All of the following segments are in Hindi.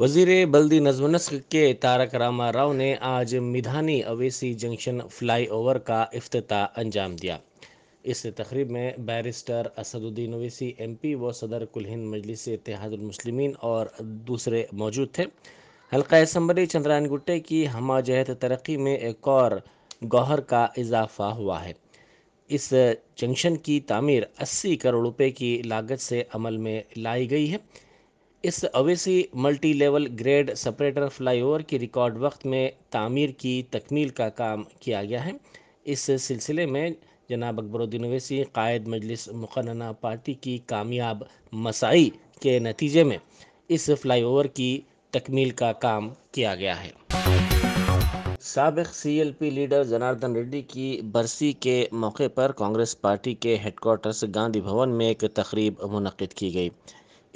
वजीर बल्दी नजम के तारक रामा राव ने आज Midhani Owaisi junction flyover का अफ्ताह अंजाम दिया इस तकरीब में barrister Asaduddin Owaisi M P व सदर हिंद मजलिस इतिहादमसलिमिन और दूसरे मौजूद थे हल्का इसम्बली चंद्रायन गुट्टे की जहत तरक्की में एक और गौहर का इजाफा हुआ है इस जंक्शन की तामीर 80 करोड़ रुपए की लागत से अमल में लाई गई है इस Owaisi multi level grade separator flyover की रिकॉर्ड वक्त में तामीर की तकमील का काम किया गया है इस सिलसिले में जनाब अकबरुद्दीन अवैसी कायद मजलिस मुखनना पार्टी की कामयाब मसाई के नतीजे में इस फ्लाईओवर की तकमील का काम किया गया है सबक सीएलपी लीडर जनार्दन रेड्डी की बरसी के मौके पर कांग्रेस पार्टी के हेडकोार्टर्स गांधी भवन में एक तकरीब मुनद की गई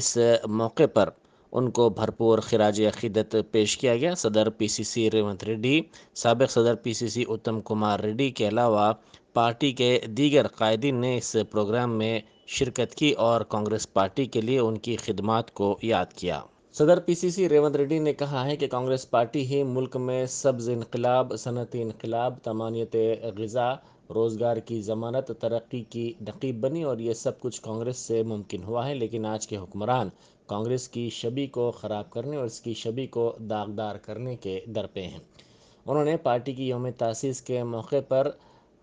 इस मौके पर उनको भरपूर खराज अकीदत पेश किया गया सदर पीसीसी रेवंत रेड्डी सबक सदर पीसीसी उत्तम कुमार रेड्डी के अलावा पार्टी के दीगर कायदीन ने इस प्रोग्राम में शिरकत की और कांग्रेस पार्टी के लिए उनकी खिदमत को याद किया सदर पीसीसी रेवंत रेड्डी ने कहा है कि कांग्रेस पार्टी ही मुल्क में सब्ज़ इनकलाब सनती इनकलाब तमानियत गज़ा रोज़गार की ज़मानत तरक्की की नकीब बनी और ये सब कुछ कांग्रेस से मुमकिन हुआ है लेकिन आज के हुक्मरान कांग्रेस की छवि को ख़राब करने और इसकी छवि को दागदार करने के दर पे हैं उन्होंने पार्टी की योम तसीस के मौके पर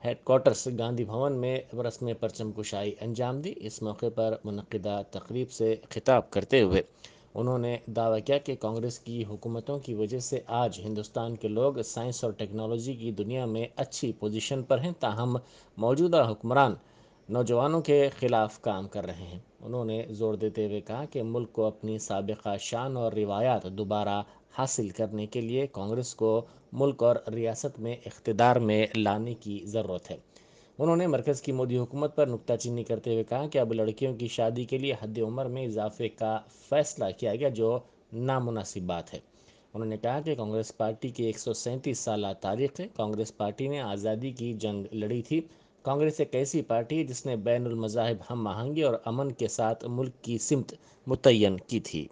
हेडकोार्टर्स गांधी भवन में रस्म परचम कुशाई अंजाम दी इस मौके पर मनदा तकरीब से खिताब करते हुए उन्होंने दावा किया कि कांग्रेस की हुकूमतों की वजह से आज हिंदुस्तान के लोग साइंस और टेक्नोलॉजी की दुनिया में अच्छी पोजीशन पर हैं ताहम मौजूदा हुक्मरान नौजवानों के खिलाफ काम कर रहे हैं उन्होंने जोर देते हुए कहा कि मुल्क को अपनी सबका शान और रिवायात दोबारा हासिल करने के लिए कांग्रेस को मुल्क और रियासत में इकतदार में लाने की ज़रूरत है उन्होंने मरकज़ की मोदी हुकूमत पर नुकताचीनी करते हुए कहा कि अब लड़कियों की शादी के लिए हद उम्र में इजाफे का फैसला किया गया जो नामुनासिब बात है उन्होंने कहा कि कांग्रेस पार्टी की एक साल तारीख है कांग्रेस पार्टी ने आज़ादी की जंग लड़ी थी कांग्रेस एक ऐसी पार्टी है जिसने बैन मज़ाहब हम आहंगी और अमन के साथ मुल्क की सिमत मुतन की थी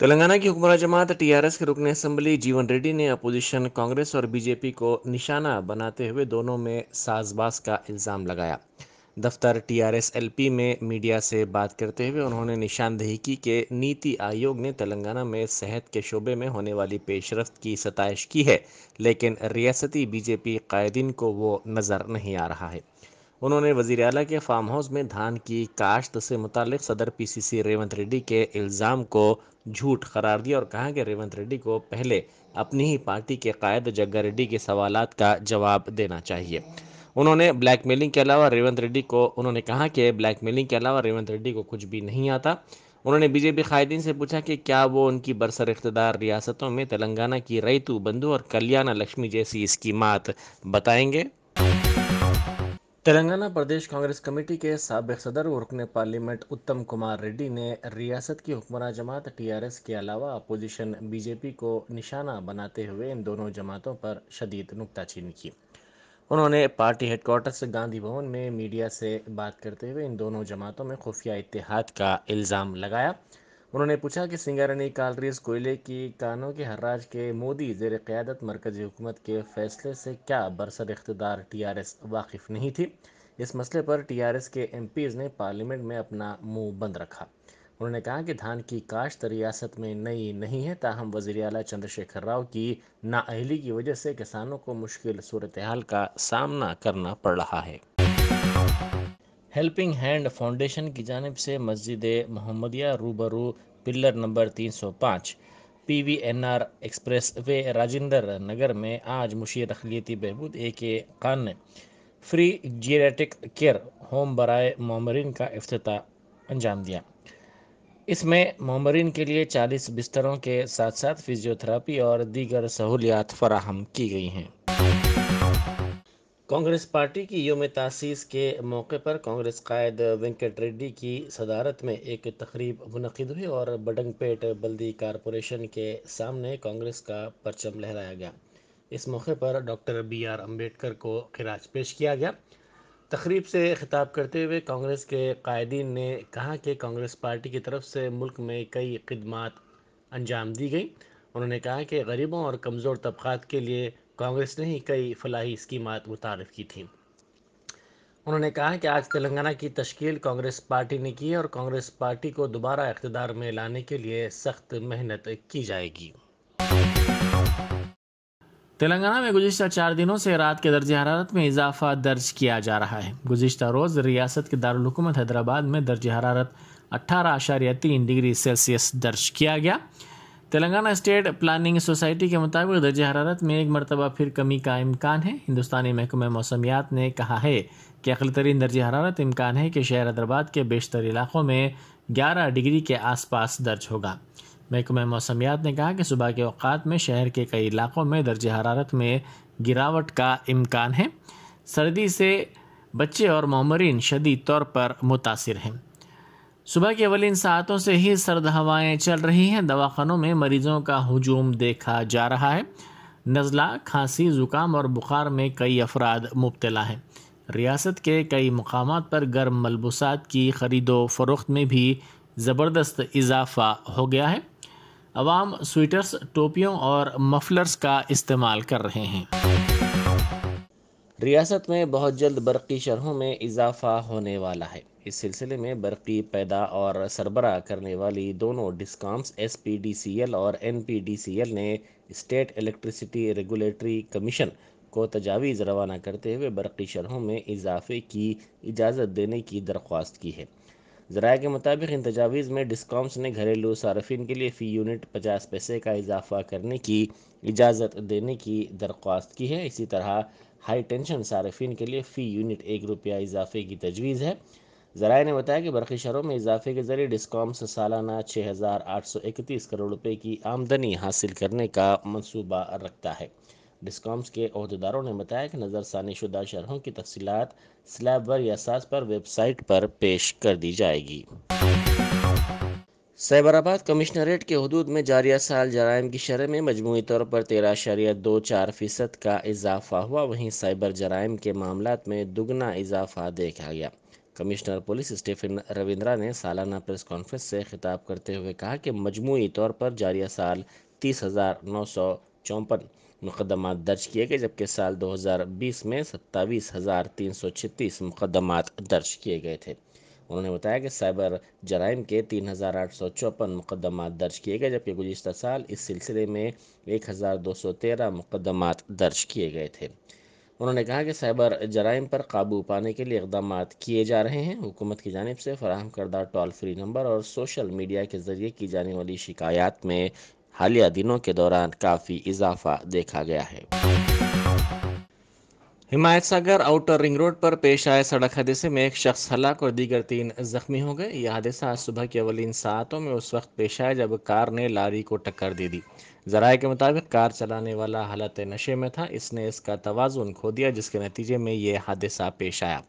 तेलंगाना की हुक्मरान जमात टीआरएस के रुकने असम्बली जीवन रेड्डी ने अपोजिशन कांग्रेस और बीजेपी को निशाना बनाते हुए दोनों में साजबाज का इल्ज़ाम लगाया दफ्तर टीआरएस एलपी में मीडिया से बात करते हुए उन्होंने निशानदेही की कि नीति आयोग ने तेलंगाना में सेहत के शोबे में होने वाली पेशरफ की सतश की है लेकिन रियासती बीजेपी कायदीन को वो नज़र नहीं आ रहा है उन्होंने वजीर अला के फार्म हाउस में धान की काश्त से मुतल सदर पीसीसी रेवंत रेड्डी के इल्ज़ाम को झूठ करार दिया और कहा कि रेवंत रेड्डी को पहले अपनी ही पार्टी के कायद जग्गा रेड्डी के सवाल का जवाब देना चाहिए उन्होंने ब्लैकमेलिंग के अलावा रेवंत रेड्डी को उन्होंने कहा कि ब्लैकमेलिंग के अलावा रेवंत रेड्डी को कुछ भी नहीं आता उन्होंने बीजेपी कायदीन से पूछा कि क्या वो उनकी बरसर इकतदार रियासतों में तेलंगाना की रईतू बंधु और कल्याण लक्ष्मी जैसी स्कीमत बताएंगे तेलंगाना प्रदेश कांग्रेस कमेटी के सबक सदर और रुकन पार्लियामेंट उत्तम कुमार रेड्डी ने रियासत की हुक्मरान जमात टीआरएस के अलावा अपोजिशन बीजेपी को निशाना बनाते हुए इन दोनों जमातों पर शदीद नुकताचीनी की उन्होंने पार्टी हेडक्वार्टर से गांधी भवन में मीडिया से बात करते हुए इन दोनों जमातों में खुफिया इतिहाद का इल्ज़ाम लगाया उन्होंने पूछा कि सिंगारनी कालरीज कोयले की कानों के हर्राज के मोदी जेर क़्यादत मरकजी हुकूमत के फैसले से क्या बरसर इकतदार टी आर एस वाकिफ़ नहीं थी इस मसले पर टी आर एस के एम पीज़ ने पार्लियामेंट में अपना मुँह बंद रखा उन्होंने कहा कि धान की काश्त रियासत में नई नहीं है ताहम वजी अला चंद्रशेखर राव की नाअहली की वजह से किसानों को मुश्किल सूरत हाल का सामना करना पड़ रहा है हेल्पिंग हैंड फाउंडेशन की जानब से मस्जिद मोहम्मदिया रूबरू pillar number 305 PVNR expressway Rajendra Nagar में आज मुशीर अखिलियती बहबूद ए के खान ने फ्री जीरेटिक केयर होम बरए मोमरीन का अफ्तः अंजाम दिया इसमें मोमरीन के लिए 40 बिस्तरों के साथ साथ फिजियोथेरापी और दीगर सहूलियात फराहम की गई हैं कांग्रेस पार्टी की योम तसीस के मौके पर कांग्रेस कायद वेंकट रेड्डी की सदारत में एक तकरीब मुनद हुई और बडंगपेट बल्दी कारपोरेशन के सामने कांग्रेस का परचम लहराया गया इस मौके पर डॉक्टर बी आर अम्बेडकर को खराज पेश किया गया तकरीब से खिताब करते हुए कांग्रेस के कायदीन ने कहा कि कांग्रेस पार्टी की तरफ से मुल्क में कई खदमात अंजाम दी गई उन्होंने कहा कि गरीबों और कमज़ोर तबक़ात के लिए कांग्रेस ने ही कई फलाही स्कीमात मुतारफ़ की थी उन्होंने कहा कि आज तेलंगाना की तश्कील कांग्रेस पार्टी ने की और कांग्रेस पार्टी को दोबारा इकतदार में लाने के लिए सख्त मेहनत की जाएगी तेलंगाना में गुजशत चार दिनों से रात के दर्ज हरारत में इजाफा दर्ज किया जा रहा है गुजशत रोज़ रियासत के दारकूमत हैदराबाद में दर्ज हरारत अट्ठारह आशारिया तीन डिग्री सेल्सियस दर्ज किया गया तेलंगाना स्टेट प्लानिंग सोसाइटी के मुताबिक दर्ज हरारत में एक मरतबा फिर कमी का इम्कान है हिंदुस्तानी महकमे मौसमियात ने कहा है कि अकल तरीन दर्ज हरारत इम्कान है कि शहर हैदराबाद के बेशतर इलाकों में 11 डिग्री के आसपास दर्ज होगा महकमे मौसमियात ने कहा कि सुबह के अवात में शहर के कई इलाकों में दर्ज हरारत में गिरावट का इम्कान है सर्दी से बच्चे और मामरीन शदीद तौर पर मुतासर हैं सुबह के अवलिन सातों से ही सर्द हवाएं चल रही हैं दवाखानों में मरीजों का हजूम देखा जा रहा है नज़ला खांसी ज़ुकाम और बुखार में कई अफराद मुबतला हैं रियासत के कई मकाम पर गर्म मलबूसात की ख़रीदो फरोख्त में भी ज़बरदस्त इजाफा हो गया है आवाम स्वीटर्स टोपियों और मफलर्स का इस्तेमाल कर रहे हैं रियासत में बहुत जल्द बरकी शरहों में इजाफा होने वाला है इस सिलसिले में बरकी पैदा और सरबरा करने वाली दोनों discoms S P D C L और N P D C L ने स्टेट इलेक्ट्रिसिटी रेगुलेटरी कमीशन को तजावीज़ रवाना करते हुए बरकी शरहों में इजाफे की इजाज़त देने की दरख्वास्त की है ज़राए के मुताबिक इन तजावीज़ में डिस्काम्स ने घरेलू सार्फिन के लिए फ़ी यूनिट पचास पैसे का इजाफा करने की इजाज़त देने की दरख्वास्त की है इसी तरह हाई टेंशन सार्फिन के लिए फ़ी यूनिट एक रुपया इजाफे की तजवीज़ है ज़राए ने बताया कि बरक़ी शरों में इजाफे के ज़रिए डिस्कॉम से सालाना छः हज़ार आठ सौ इकतीस करोड़ रुपये की आमदनी हासिल करने का मनसूबा रखता है डिस्कॉम्स के अहदेदारों ने बताया कि नज़रसानी शुदा शरहों की तफसीत स्लैब वर या साज पर वेबसाइट पर पेश कर दी जाएगी सैबराबाद कमिश्नरेट के हदूद में जारिया साल जराइम की शरह में मजमू तौर पर तेरह शरिया दो चार फ़ीसद का इजाफा हुआ वहीं साइबर जराइम के मामला में दुगना इजाफा देखा गया कमिश्नर पुलिस स्टीफन रविंद्रा ने सालाना प्रेस कॉन्फ्रेंस से खिताब करते हुए कहा कि मजमू तौर पर जारिया साल तीस हज़ार नौ सौ चौंपन मुकदमा दर्ज किए गए जबकि साल दो हज़ार बीस में सत्ताईस हज़ार तीन सौ छत्तीस मुकदमा दर्ज किए गए थे उन्होंने बताया कि साइबर जराइम के तीन हज़ार आठ सौ चौपन मुकदमा दर्ज किए गए जबकि गुजशत साल इस सिलसिले में एक हज़ार दो सौ तेरह मुकदमा दर्ज किए गए थे उन्होंने कहा कि साइबर जराइम पर काबू पाने के लिए इकदाम किए जा रहे हैं हुकूमत की जानब से फराहम करदा टोल फ्री नंबर और सोशल मीडिया के ज़रिए की जाने वाली शिकायत में हालिया दिनों के दौरान काफ़ी इजाफा देखा गया है Himayat Sagar outer ring road पर पेश आए सड़क हादसे में एक शख्स हलाक और दीगर तीन जख्मी हो गए यह हादसा आज सुबह के अवलिन सातों में उस वक्त पेश आया जब कार ने लारी को टक्कर दे दी जराए के मुताबिक कार चलाने वाला हालत नशे में था इसने इसका तोज़ुन खो दिया जिसके नतीजे में ये हादसा पेश आया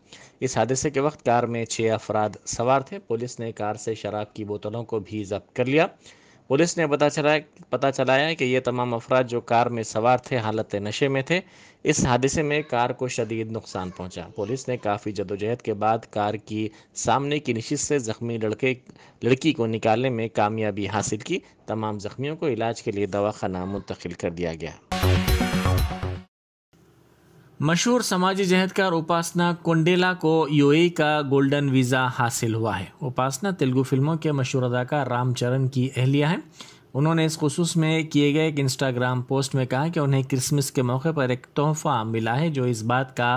इस हादसे के वक्त कार में छः अफराद सवार थे पुलिस ने कार से शराब की बोतलों को भी जब्त कर लिया पुलिस ने पता चला पता चलाया कि ये तमाम अफराद जो कार में सवार थे हालत नशे में थे इस हादसे में कार को शदीद नुकसान पहुंचा पुलिस ने काफ़ी जदोजहद के बाद कार की सामने की नशिश से ज़ख्मी लड़के लड़की को निकालने में कामयाबी हासिल की तमाम ज़ख्मियों को इलाज के लिए दवाखाना मुंतकिल कर दिया गया मशहूर समाजी जहदकार उपासना कोंडेला को यूएई का गोल्डन वीज़ा हासिल हुआ है उपासना तेलुगु फिल्मों के मशहूर अदाकार रामचरण की अहलिया है उन्होंने इस खसूस में किए गए एक इंस्टाग्राम पोस्ट में कहा कि उन्हें क्रिसमस के मौके पर एक तोहफ़ा मिला है जो इस बात का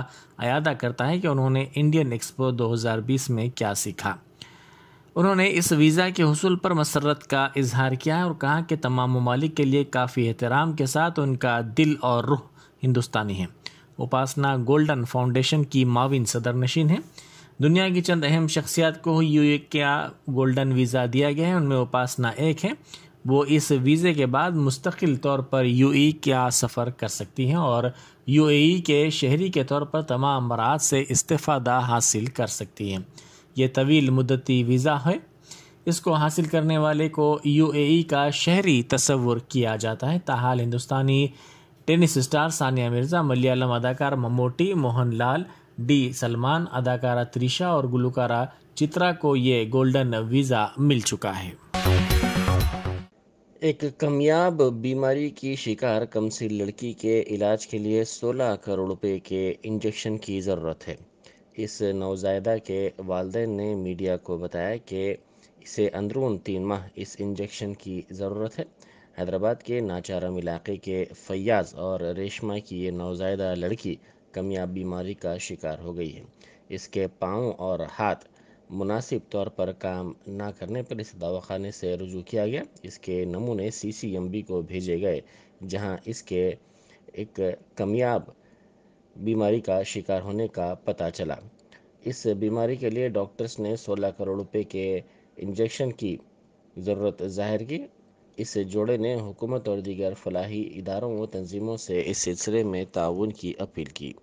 अदा करता है कि उन्होंने इंडियन एक्सपो 2020 में क्या सीखा उन्होंने इस वीज़ा के हसूल पर मसरत का इजहार किया और कहा कि तमाम ममालिक के लिए काफ़ी एहतराम के साथ उनका दिल और रूह हिंदुस्तानी है उपासना गोल्डन फाउंडेशन की माविन सदर नशीन हैं दुनिया की चंद अहम शख्सियात को यू ए का गोल्डन वीज़ा दिया गया है उनमें उपासना एक है वो इस वीज़े के बाद मुस्तकिल तौर पर यू का सफ़र कर सकती हैं और यू ए के शहरी के तौर पर तमाम बरात से इस्ता हासिल कर सकती हैं ये तवील मुद्दती वीज़ा है इसको हासिल करने वाले को यू ए का शहरी तस्वुर किया जाता है ताहाल हिंदुस्तानी टेनिस स्टार सानिया मिर्जा मलयालम अदाकार ममोटी मोहनलाल डी सलमान अदाकारा त्रिशा और गुलकारा चित्रा को ये गोल्डन वीज़ा मिल चुका है एक कमयाब बीमारी की शिकार कम से लड़की के इलाज के लिए 16 करोड़ रुपए के इंजेक्शन की ज़रूरत है इस नौजायदा के वालदे ने मीडिया को बताया कि इसे अंदरून तीन माह इस इंजेक्शन की ज़रूरत है हैदराबाद के नाचारम इलाके के फैयाज़ और रेशमा की ये नौजायदा लड़की कमयाब बीमारी का शिकार हो गई है इसके पाँव और हाथ मुनासिब तौर पर काम ना करने पर इस दवाखाने से रजू किया गया इसके नमूने सी सी एम बी को भेजे गए जहाँ इसके एक कमियाब बीमारी का शिकार होने का पता चला इस बीमारी के लिए डॉक्टर्स ने 16 करोड़ रुपए के इंजेक्शन की ज़रूरत जाहिर की इससे जोड़े ने हुकूमत और दीगर फलाही इदारों व तंजीमों से इस सिलसिले में ताउन की अपील की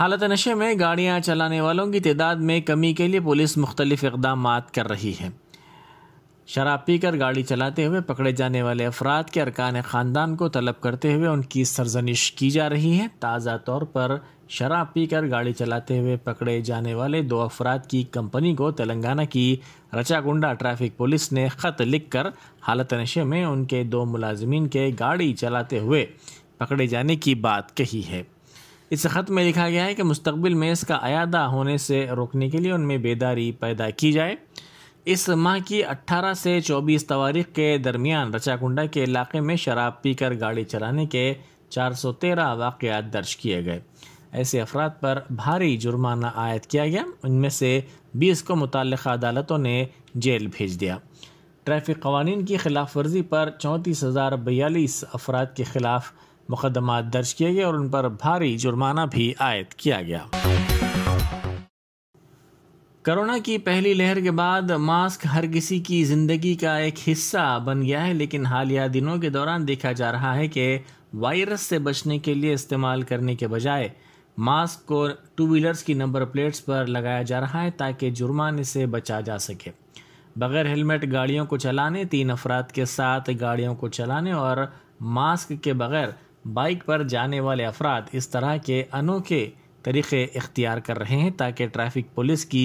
हालत नशे में गाड़ियां चलाने वालों की तादाद में कमी के लिए पुलिस मुख्तलिफ इकदाम कर रही है शराब पीकर गाड़ी चलाते हुए पकड़े जाने वाले अफराद के अरकान ख़ानदान को तलब करते हुए उनकी सरजनिश की जा रही है ताज़ा तौर पर शराब पीकर गाड़ी चलाते हुए पकड़े जाने वाले दो अफराद की कंपनी को तेलंगाना की रचागुंडा ट्रैफिक पुलिस ने ख़त लिखकर हालत नशे में उनके दो मुलाजमीन के गाड़ी चलाते हुए पकड़े जाने की बात कही है इस ख़त में लिखा गया है कि मुस्तबिल में इसका अयादा होने से रोकने के लिए उनमें बेदारी पैदा की जाए इस माह की 18 से 24 तवारीख के दरमियान रचाकुंडा के इलाके में शराब पीकर गाड़ी चलाने के 413 वाक़ात दर्ज किए गए ऐसे अफराद पर भारी जुर्माना आयद किया गया उनमें से 20 को मुतल अदालतों ने जेल भेज दिया ट्रैफिक कवानीन की खिलाफ वर्जी पर चौंतीस हज़ार बयालीस अफराद के खिलाफ मुकदमा दर्ज किए गए और उन पर भारी जुर्माना भी आयद किया गया कोरोना की पहली लहर के बाद मास्क हर किसी की ज़िंदगी का एक हिस्सा बन गया है लेकिन हालिया दिनों के दौरान देखा जा रहा है कि वायरस से बचने के लिए इस्तेमाल करने के बजाय मास्क को टू व्हीलर्स की नंबर प्लेट्स पर लगाया जा रहा है ताकि जुर्माने से बचा जा सके बगैर हेलमेट गाड़ियों को चलाने तीन अफराद के साथ गाड़ियों को चलाने और मास्क के बगैर बाइक पर जाने वाले अफराद इस तरह के अनोखे तरीक़े इख्तियार कर रहे हैं ताकि ट्रैफिक पुलिस की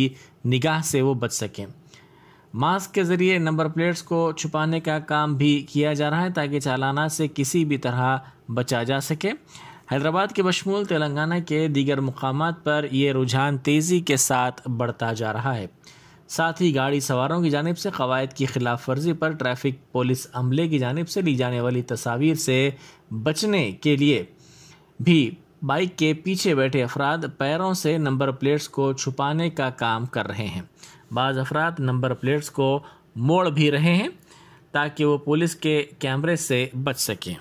निगाह से वो बच सकें मास्क के ज़रिए नंबर प्लेट्स को छुपाने का काम भी किया जा रहा है ताकि चालाना से किसी भी तरह बचा जा सके हैदराबाद के बशमूल तेलंगाना के दीगर मकाम पर यह रुझान तेज़ी के साथ बढ़ता जा रहा है साथ ही गाड़ी सवारों की जानब से कवायद की खिलाफ वर्जी पर ट्रैफिक पुलिस अमले की जानब से ली जाने वाली तस्वीर से बचने के लिए भी बाइक के पीछे बैठे अफराद पैरों से नंबर प्लेट्स को छुपाने का काम कर रहे हैं बाज़ अफराद नंबर प्लेट्स को मोड़ भी रहे हैं ताकि वो पुलिस के कैमरे से बच सकें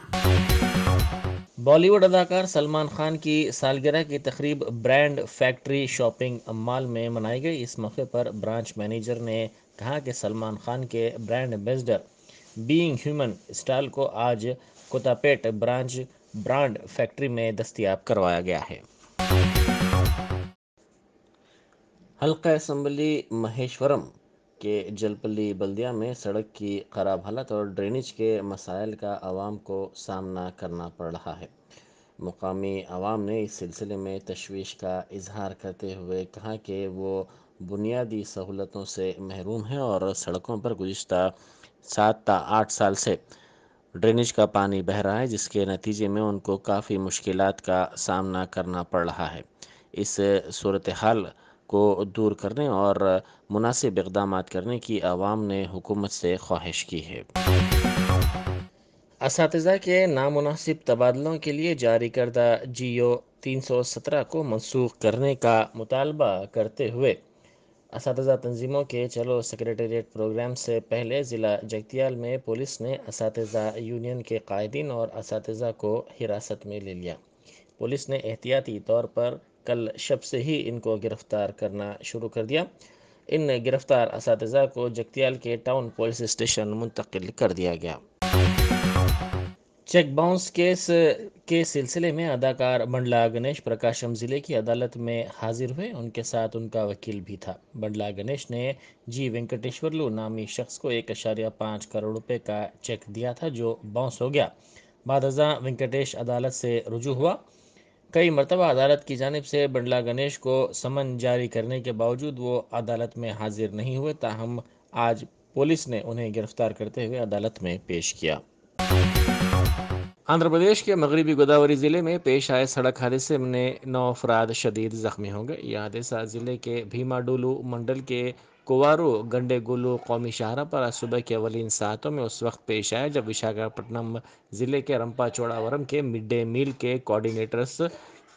बॉलीवुड अदाकार सलमान खान की सालगिरह की तकरीब ब्रांड फैक्ट्री शॉपिंग मॉल में मनाई गई इस मौके पर ब्रांच मैनेजर ने कहा कि सलमान खान के brand ambassador being human style को आज कोतापेट ब्रांच ब्रांड फैक्ट्री में दस्तियाब करवाया गया है हल्का असम्बली महेश्वरम के जलपली बल्दिया में सड़क की खराब हालत और ड्रेनेज के मसाइल का आवाम को सामना करना पड़ रहा है मुकामी आवाम ने इस सिलसिले में तशवीश का इजहार करते हुए कहा कि वो बुनियादी सहूलतों से महरूम है और सड़कों पर गुज्त सात आठ साल से ड्रेनेज का पानी बह रहा है जिसके नतीजे में उनको काफ़ी मुश्किल का सामना करना पड़ रहा है इस सूरत हाल को दूर करने और मुनासिब इकदाम करने की आवाम ने हुकूमत से ख्वाहिश की है इस के नामनासिब तबादलों के लिए जारी करदा जी ओ तीन सौ सत्रह को मनसूख करने का मुतालबा करते हुए इस तंजीमों के चलो सेक्रेटेट प्रोग्राम से पहले ज़िला जगतियाल में पुलिस ने इस यूनियन के कायदीन और इस को हिरासत में ले लिया पुलिस ने एहतियाती तौर पर कल शब से ही इनको गिरफ्तार करना शुरू कर दिया इन गिरफ्तार इस को जगतियाल के टाउन पुलिस स्टेशन मुंतकिल कर दिया गया चेक बाउंस केस के सिलसिले में अदाकार बंडला गणेश प्रकाशम जिले की अदालत में हाजिर हुए उनके साथ उनका वकील भी था बंडला गणेश ने जी वेंकटेश्वरलू नामी शख्स को एक अशारिया पाँच करोड़ रुपए का चेक दिया था जो बाउंस हो गया बाद हजा वेंकटेश अदालत से रुजू हुआ कई मरतबा अदालत की जानब से बंडला गणेश को समन जारी करने के बावजूद वो अदालत में हाजिर नहीं हुए ताहम आज पुलिस ने उन्हें गिरफ्तार करते हुए अदालत में पेश किया आंध्र प्रदेश के मगरबी गोदावरी ज़िले में पेश आए सड़क हादसे में नौ अफराद शदीद ज़ख्मी होंगे यह हादसा ज़िले के भीमाडोलू मंडल के कोवारो गंडे गोलू कौमी शाहरा पर आज सुबह के अवलिन सातों में उस वक्त पेश आया जब विशाखापट्टनम ज़िले के रंपा चौड़ावरम के मिड डे मील के कोऑर्डिनेटर्स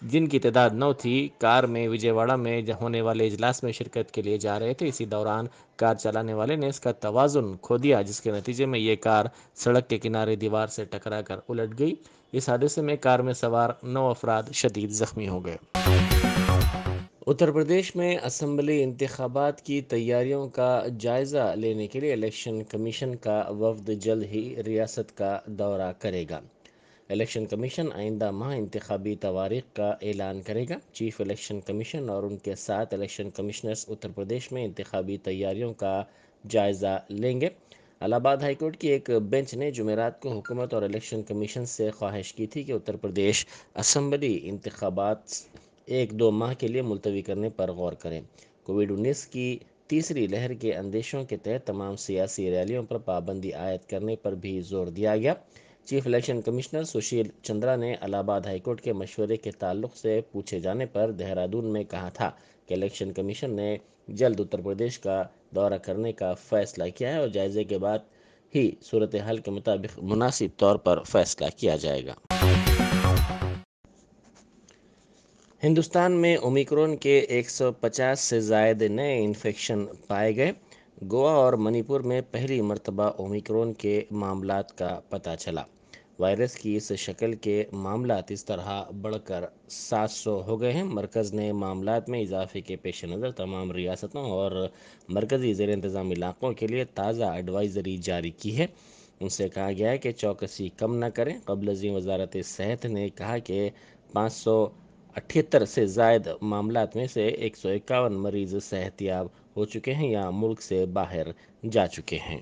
जिनकी तादाद नौ थी कार में विजयवाड़ा में होने वाले इजलास में शिरकत के लिए जा रहे थे इसी दौरान कार चलाने वाले ने इसका तोज़ुन खो दिया जिसके नतीजे में ये कार सड़क के किनारे दीवार से टकरा कर उलट गई इस हादसे में कार में सवार नौ अफराद शदीद जख्मी हो गए उत्तर प्रदेश में असम्बली इंतबात की तैयारियों का जायज़ा लेने के लिए इलेक्शन कमीशन का वफद जल्द ही रियासत का दौरा करेगा इलेक्शन कमीशन आइंदा माह इंतबी तवारीख का ऐलान करेगा चीफ इलेक्शन कमीशन और उनके साथ इलेक्शन कमिश्नर्स उत्तर प्रदेश में इंतबी तैयारियों का जायज़ा लेंगे अलाहाबाद हाईकोर्ट की एक बेंच ने जमेरात को हुकूमत और इलेक्शन कमीशन से ख्वाहिश की थी कि उत्तर प्रदेश असम्बली इंतबात एक दो माह के लिए मुलतवी करने पर गौर करें कोविड उन्नीस की तीसरी लहर के अंदेशों के तहत तमाम सियासी रैलियों पर पाबंदी आयद करने पर भी जोर दिया गया chief election commissioner Sushil Chandra ने अलाहाबाद हाईकोर्ट के मशवरे के ताल्लुक से पूछे जाने पर देहरादून में कहा था कि इलेक्शन कमीशन ने जल्द उत्तर प्रदेश का दौरा करने का फैसला किया है और जायजे के बाद ही सूरत हाल के मुताबिक मुनासिब तौर पर फैसला किया जाएगा हिंदुस्तान में ओमिक्रोन के 150 से जायद नए इन्फेक्शन पाए गए गोवा और मणिपुर में पहली मरतबा ओमिक्रोन के मामला का पता चला वायरस की इस शक्ल के मामला इस तरह बढ़कर 700 हो गए हैं मरकज़ ने मामला में इजाफे के पेश नज़र तमाम रियासतों और मरकज़ी ज़ेर इंतज़ाम इलाक़ों के लिए ताज़ा एडवाइजरी जारी की है उनसे कहा गया है कि चौकसी कम न करें कबल वजारत सेहत ने कहा कि पाँच सौ अठहत्तर से जायद मामला में से एक सौ इक्यावन मरीज सेहतियाब हो चुके हैं या मुल्क से बाहर जा चुके हैं